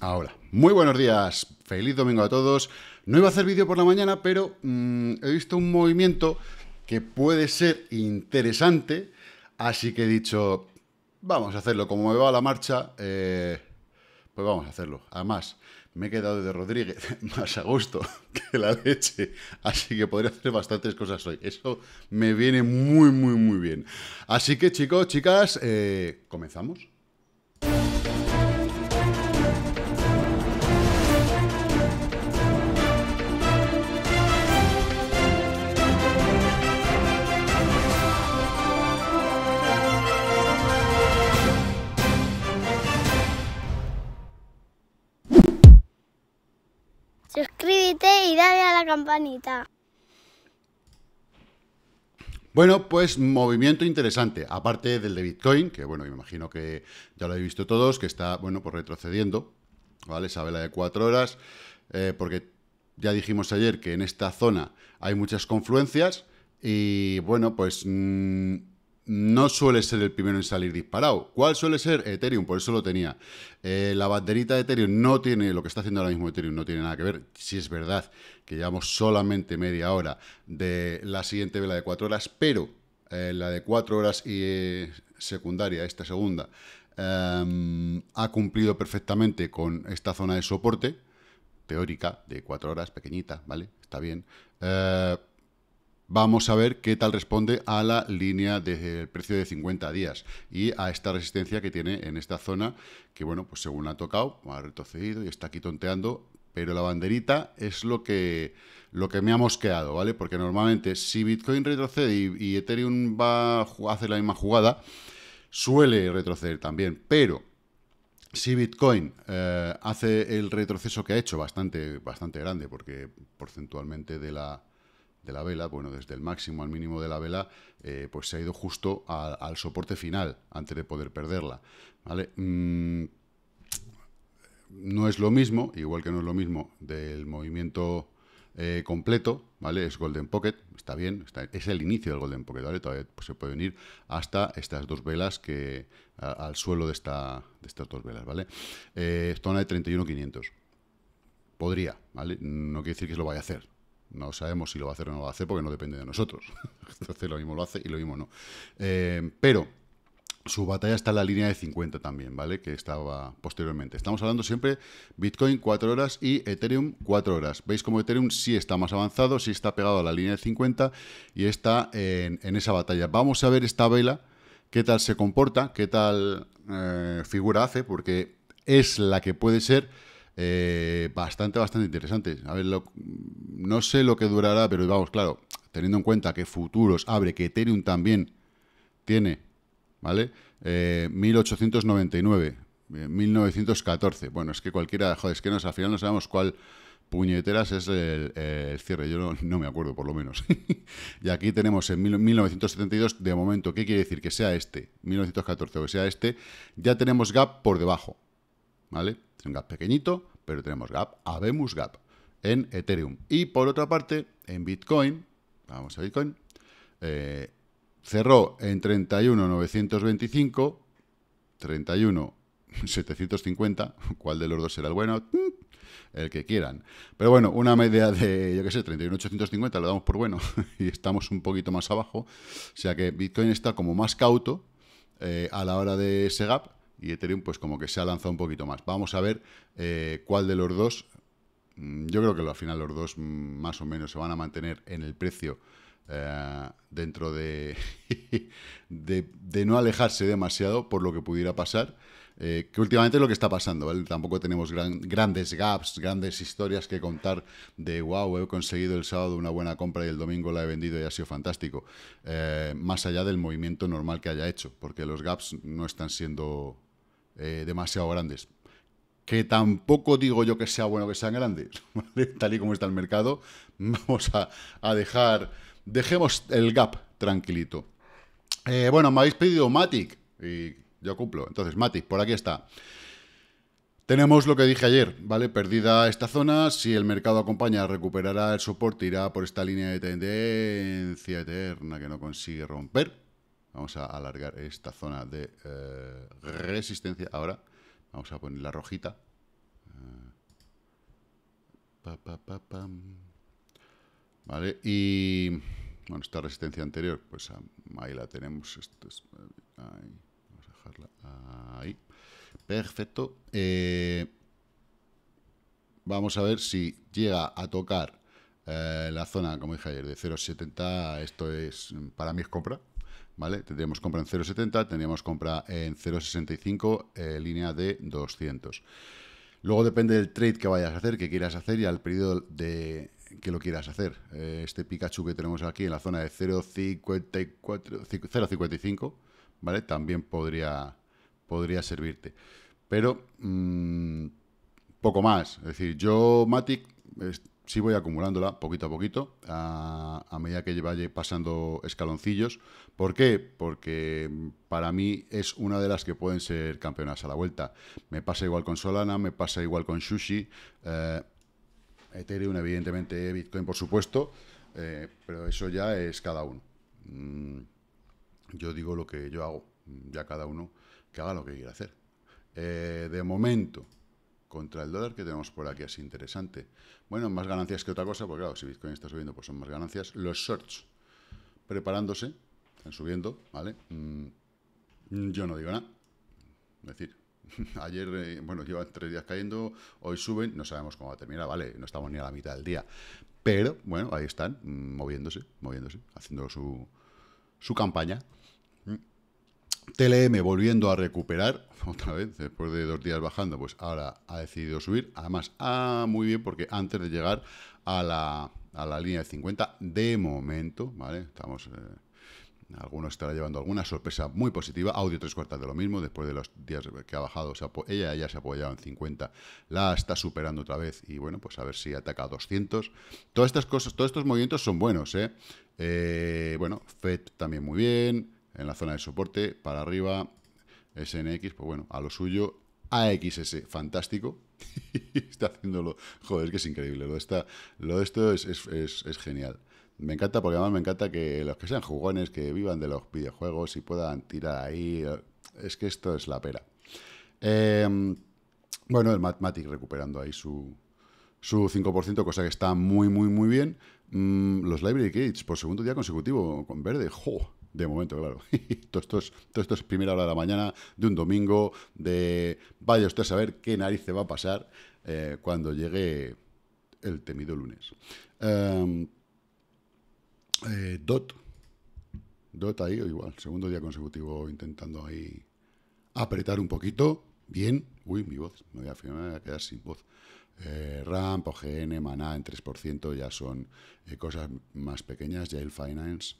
Ahora, muy buenos días, feliz domingo a todos. No iba a hacer vídeo por la mañana, pero mm, he visto un movimiento que puede ser interesante, así que he dicho, vamos a hacerlo como me va la marcha. Eh, pues vamos a hacerlo. Además, me he quedado de Rodríguez más a gusto que la leche. Así que podría hacer bastantes cosas hoy. Eso me viene muy, muy, muy bien. Así que chicos, chicas, eh, ¿comenzamos? y dale a la campanita. Bueno, pues movimiento interesante, aparte del de Bitcoin, que bueno, me imagino que ya lo habéis visto todos, que está, bueno, pues retrocediendo, ¿vale? Esa vela de cuatro horas, eh, porque ya dijimos ayer que en esta zona hay muchas confluencias y bueno, pues... Mm, no suele ser el primero en salir disparado. ¿Cuál suele ser? Ethereum, por eso lo tenía. Eh, la banderita de Ethereum no tiene, lo que está haciendo ahora mismo Ethereum no tiene nada que ver. Si es verdad que llevamos solamente media hora de la siguiente vela de cuatro horas, pero eh, la de cuatro horas y eh, secundaria, esta segunda, em, ha cumplido perfectamente con esta zona de soporte teórica de cuatro horas, pequeñita, ¿vale? Está bien vamos a ver qué tal responde a la línea del precio de 50 días y a esta resistencia que tiene en esta zona, que bueno, pues según ha tocado, ha retrocedido y está aquí tonteando, pero la banderita es lo que, lo que me ha mosqueado, ¿vale? Porque normalmente si Bitcoin retrocede y, Ethereum va a hacer la misma jugada, suele retroceder también, pero si Bitcoin eh, hace el retroceso que ha hecho, bastante, bastante grande, porque porcentualmente de la de la vela, bueno, desde el máximo al mínimo de la vela, eh, pues se ha ido justo al soporte final antes de poder perderla. ¿vale? Mm, no es lo mismo, igual que no es lo mismo del movimiento eh, completo, ¿vale? Es Golden Pocket, está bien, es el inicio del Golden Pocket, ¿vale? Todavía pues, se puede venir hasta estas dos velas que al suelo de, esta, de estas dos velas, ¿vale? Eh, zona de 31.500. Podría, ¿vale? No quiere decir que lo vaya a hacer, no sabemos si lo va a hacer o no lo va a hacer porque no depende de nosotros. Entonces lo mismo lo hace y lo mismo no. Eh, pero su batalla está en la línea de 50 también, ¿vale? Que estaba posteriormente. Estamos hablando siempre Bitcoin 4 horas y Ethereum 4 horas. Veis como Ethereum sí está más avanzado, sí está pegado a la línea de 50 y está en, esa batalla. Vamos a ver esta vela, qué tal se comporta, qué tal eh, figura hace, porque es la que puede ser eh, bastante, bastante interesante... A ver, no sé lo que durará, pero vamos, claro, teniendo en cuenta que futuros abre, que Ethereum también tiene, ¿vale? 1899, eh, 1914. Eh, bueno, es que cualquiera, joder, es que nos, al final no sabemos cuál puñeteras es el, cierre. Yo no, no, me acuerdo, por lo menos. y aquí tenemos en 1972, de momento, ¿qué quiere decir? Que sea este, 1914 o que sea este, ya tenemos gap por debajo, ¿vale? Tiene un gap pequeñito, pero tenemos gap, habemos gap en Ethereum. Y por otra parte, en Bitcoin, vamos a Bitcoin, eh, cerró en 31.925, 31.750, cuál de los dos será el bueno, mm, el que quieran. Pero bueno, una media de, yo qué sé, 31.850, lo damos por bueno, y estamos un poquito más abajo, o sea que Bitcoin está como más cauto eh, a la hora de ese gap, y Ethereum pues como que se ha lanzado un poquito más. Vamos a ver eh, cuál de los dos, mm, yo creo que al final los dos mm, más o menos se van a mantener en el precio eh, dentro de, de, no alejarse demasiado por lo que pudiera pasar. Eh, que últimamente es lo que está pasando, ¿vale? Tampoco tenemos grandes gaps, grandes historias que contar de wow, he conseguido el sábado una buena compra y el domingo la he vendido y ha sido fantástico. más allá del movimiento normal que haya hecho, porque los gaps no están siendo eh, demasiado grandes. Que tampoco digo yo que sea bueno que sean grandes, Tal y como está el mercado, vamos a, dejar, dejemos el gap tranquilito. Eh, bueno, me habéis pedido Matic y yo cumplo. Entonces, Matic, por aquí está. Tenemos lo que dije ayer, ¿vale? Perdida esta zona, si el mercado acompaña, recuperará el soporte, irá por esta línea de tendencia eterna que no consigue romper. Vamos a alargar esta zona de eh, resistencia ahora. Vamos a poner la rojita. Eh, vale, y bueno, esta resistencia anterior, pues ah, ahí la tenemos. Perfecto. Eh, vamos a ver si llega a tocar la zona, como dije ayer, de 0,70. Esto es, para mí compra. ¿vale? Tendríamos compra en 0,70, tendríamos compra en 0,65, eh, línea de 200. Luego depende del trade que vayas a hacer, que quieras hacer y al periodo de que lo quieras hacer. Eh, este Pikachu que tenemos aquí en la zona de 0,55, ¿vale? También podría, podría servirte. Pero mm, poco más. Es decir, yo, Matic, sí voy acumulándola poquito a poquito, a, medida que vaya pasando escaloncillos. ¿Por qué? Porque para mí es una de las que pueden ser campeonas a la vuelta. Me pasa igual con Solana, me pasa igual con Sushi, eh, Ethereum, evidentemente, Bitcoin, por supuesto, eh, pero eso ya es cada uno. Mm, yo digo lo que yo hago, ya cada uno que haga lo que quiera hacer. Eh, de momento, contra el dólar que tenemos por aquí, es interesante. Bueno, más ganancias que otra cosa, porque claro, si Bitcoin está subiendo, pues son más ganancias. Los shorts preparándose, están subiendo, ¿vale? Mm, yo no digo nada. Es decir, ayer, eh, bueno, llevan tres días cayendo, hoy suben, no sabemos cómo va a terminar, ¿vale? No estamos ni a la mitad del día. Pero, bueno, ahí están, mm, moviéndose, moviéndose, haciendo su, su campaña. TLM volviendo a recuperar, otra vez, después de dos días bajando, pues ahora ha decidido subir. Además, ah, muy bien, porque antes de llegar a la, línea de 50, de momento, ¿vale? Estamos... Eh, algunos estará llevando alguna sorpresa muy positiva. Audio tres cuartas de lo mismo, después de los días que ha bajado, ella ya se ha apoyado en 50, la está superando otra vez y bueno, pues a ver si ataca a 200. Todas estas cosas, todos estos movimientos son buenos, eh, eh bueno, FED también muy bien, en la zona de soporte, para arriba, SNX, pues bueno, a lo suyo, AXS, fantástico. está haciéndolo, joder, es que es increíble, lo de, lo esto es, genial. Me encanta, porque además me encanta que los que sean jugones, que vivan de los videojuegos y puedan tirar ahí, es que esto es la pera. Em, bueno, el Matmatic recuperando ahí su, su 5%, cosa que está muy, muy, muy bien. Mm, los Library Gates, por segundo día consecutivo, con verde, ¡jo! de momento, claro. todo, esto es, primera hora de la mañana, de un domingo, de vaya usted a saber qué nariz se va a pasar eh, cuando llegue el temido lunes. Em, eh, Dot. Dot ahí, igual, segundo día consecutivo intentando ahí apretar un poquito. Bien. Uy, mi voz. Me voy a, quedar sin voz. Eh, Ramp, OGN, Maná en 3% ya son cosas más pequeñas. Ya el Finance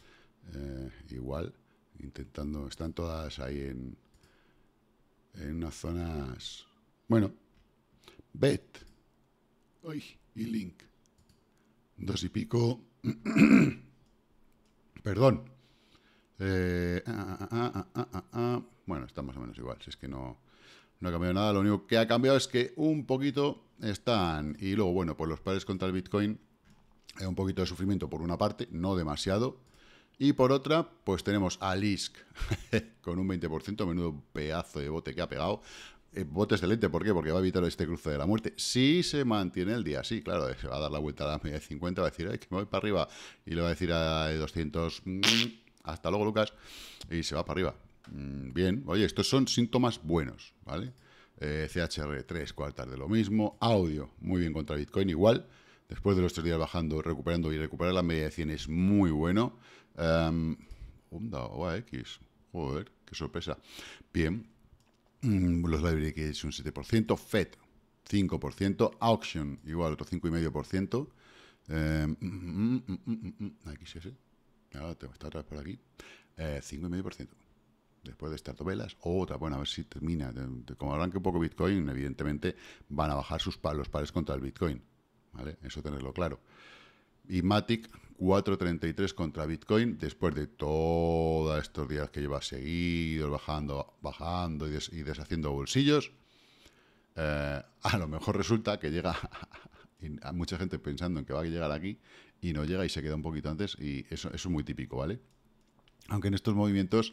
eh, igual, intentando, están todas ahí en, en unas zonas, bueno, Bet, hoy y Link, dos y pico, perdón, bueno, está más o menos igual, si es que no, no ha cambiado nada, lo único que ha cambiado es que un poquito están, y luego, bueno, por pues los pares contra el Bitcoin, hay eh, un poquito de sufrimiento por una parte, no demasiado, y por otra, pues tenemos a Lisk con un 20%, menudo pedazo de bote que ha pegado. Eh, bote excelente, ¿por qué? Porque va a evitar este cruce de la muerte. Si se mantiene el día, sí, claro, eh, se va a dar la vuelta a la media de 50, va a decir, ay, que me voy para arriba. Y le va a decir a 200, eh, mm, hasta luego, Lucas, y se va para arriba. Mm, bien, oye, estos son síntomas buenos, ¿vale? CHR, 3 cuartas de lo mismo. Audio, muy bien contra Bitcoin, igual. Después de los tres días bajando, recuperando y recuperar la media de 100 es muy bueno. Um, em, Honda OAX, joder, qué sorpresa. Bien, mm, los library que es un 7%, FED 5%, Auction igual otro 5,5%. y medio por ciento, XS, otra por aquí, 5,5%. Eh, Después de estas velas, otra, bueno, a ver si termina. como arranque un poco Bitcoin, evidentemente van a bajar sus los pares contra el Bitcoin. ¿vale? Eso tenerlo claro y Matic 4.33 contra Bitcoin después de todos estos días que lleva seguidos bajando, bajando y, deshaciendo bolsillos. Eh, a lo mejor resulta que llega a, mucha gente pensando en que va a llegar aquí y no llega y se queda un poquito antes y eso, eso es muy típico, ¿vale? Aunque en estos movimientos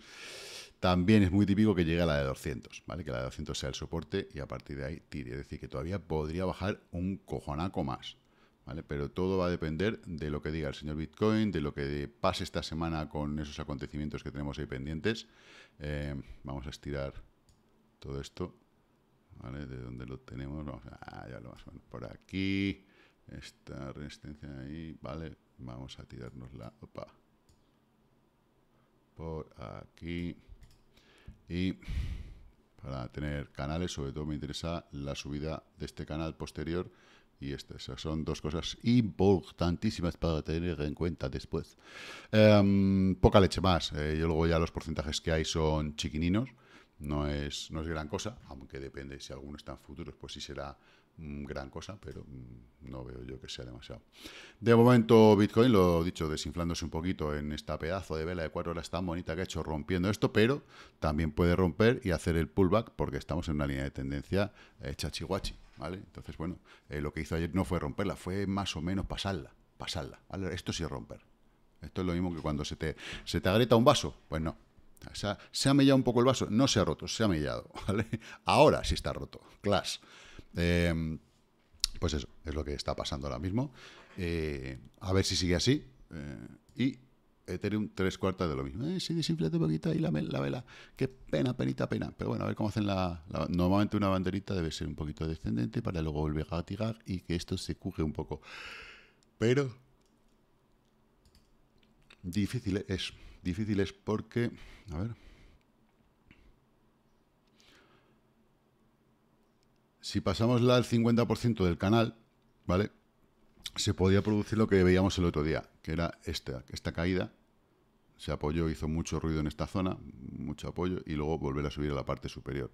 también es muy típico que llegue a la de 200, ¿vale? Que la de 200 sea el soporte y a partir de ahí tire. Es decir, que todavía podría bajar un cojonaco más. Pero todo va a depender de lo que diga el señor Bitcoin, de lo que pase esta semana con esos acontecimientos que tenemos ahí pendientes. Eh, vamos a estirar todo esto, De dónde lo tenemos, ah, ya lo vamos por aquí, esta resistencia ahí, ¿vale? Vamos a la opa, por aquí. Y para tener canales, sobre todo me interesa la subida de este canal posterior y estas Esas son dos cosas importantísimas para tener en cuenta después. Em, poca leche más. Eh, yo luego ya los porcentajes que hay son chiquininos. No es, no es gran cosa, aunque depende si alguno está en futuros, pues sí será mm, gran cosa, pero mm, no veo yo que sea demasiado. De momento, Bitcoin, lo he dicho, desinflándose un poquito en esta pedazo de vela de cuatro horas tan bonita que ha hecho rompiendo esto, pero también puede romper y hacer el pullback porque estamos en una línea de tendencia hecha eh, chihuachi. Entonces, bueno, eh, lo que hizo ayer no fue romperla, fue más o menos pasarla, pasarla. Esto sí es romper. Esto es lo mismo que cuando se te, se te agrieta un vaso. Pues no. se ha mellado un poco el vaso. No se ha roto, se ha mellado. Ahora sí está roto. Class. Em, pues eso, es lo que está pasando ahora mismo. Eh, a ver si sigue así. Eh, y He Ethereum tres cuartas de lo mismo. Eh, sí, desinflate un poquito ahí la, vela. Qué pena, penita, pena. Pero bueno, a ver cómo hacen la, Normalmente una banderita debe ser un poquito descendente para luego volver a tirar y que esto se cuje un poco. Pero... Difícil es. Difícil es porque... A ver... Si pasamos la al 50% del canal, ¿vale? se podía producir lo que veíamos el otro día, que era esta, esta caída. Se apoyó, hizo mucho ruido en esta zona, mucho apoyo, y luego volver a subir a la parte superior.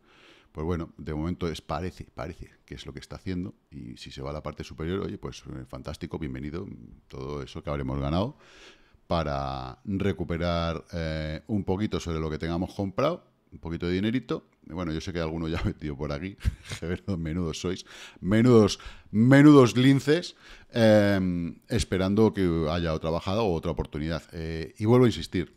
Pues bueno, de momento es parece, parece que es lo que está haciendo. Y si se va a la parte superior, oye, pues eh, fantástico, bienvenido, todo eso que habremos ganado para recuperar eh, un poquito sobre lo que tengamos comprado un poquito de dinerito. Bueno, yo sé que alguno ya metido por aquí. menudos sois. Menudos, menudos linces. Em, esperando que haya otra bajada o otra oportunidad. Eh, y vuelvo a insistir.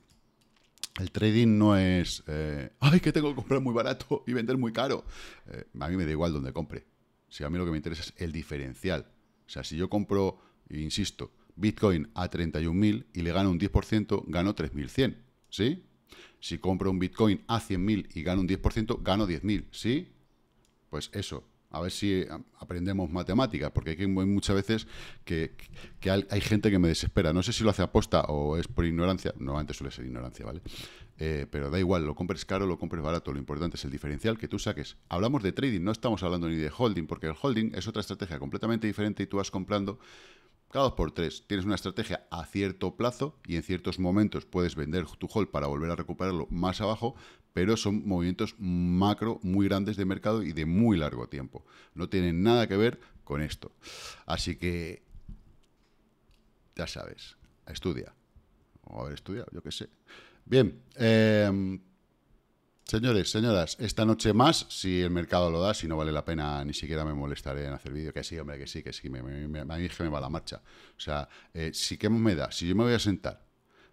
El trading no es, eh, ay, que tengo que comprar muy barato y vender muy caro. Eh, a mí me da igual donde compre. Si a mí lo que me interesa es el diferencial. O sea, si yo compro, insisto, Bitcoin a 31.000 y le gano un 10%, gano 3.100. ¿Sí? Si compro un Bitcoin a 100.000 y gano un 10%, gano 10.000, ¿sí? Pues eso, a ver si eh, aprendemos matemáticas, porque hay, muchas veces que, hay gente que me desespera. No sé si lo hace aposta o es por ignorancia, normalmente suele ser ignorancia, ¿vale? Eh, pero da igual, lo compres caro, lo compres barato, lo importante es el diferencial que tú saques. Hablamos de trading, no estamos hablando ni de holding, porque el holding es otra estrategia completamente diferente y tú vas comprando por 2 3 tienes una estrategia a cierto plazo y en ciertos momentos puedes vender tu hold para volver a recuperarlo más abajo, pero son movimientos macro muy grandes de mercado y de muy largo tiempo. No tienen nada que ver con esto. Así que, ya sabes, estudia. O a ver, estudia, yo qué sé. Bien, em, Señores, señoras, esta noche más, si el mercado lo da, si no vale la pena, ni siquiera me molestaré en hacer vídeo. Que sí, hombre, que sí, que sí, me, me, a va la marcha. O sea, eh, si me da, si yo me voy a sentar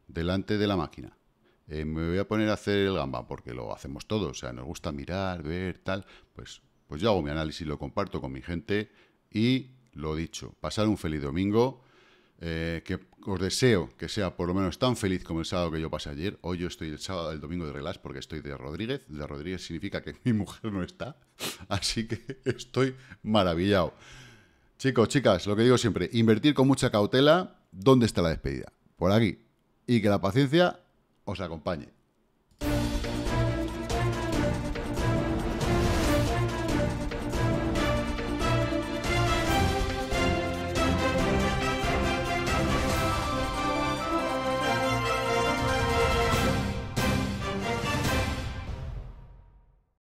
delante de la máquina, eh, me voy a poner a hacer el gamba, porque lo hacemos todos, o sea, nos gusta mirar, ver, tal, pues, pues yo hago mi análisis, lo comparto con mi gente y lo dicho, pasar un feliz domingo eh, que os deseo que sea por lo menos tan feliz como el sábado que yo pasé ayer. Hoy yo estoy el sábado, el domingo de relax, porque estoy de Rodríguez. De Rodríguez significa que mi mujer no está. Así que estoy maravillado. Chicos, chicas, lo que digo siempre, invertir con mucha cautela. ¿Dónde está la despedida? Por aquí. Y que la paciencia os acompañe.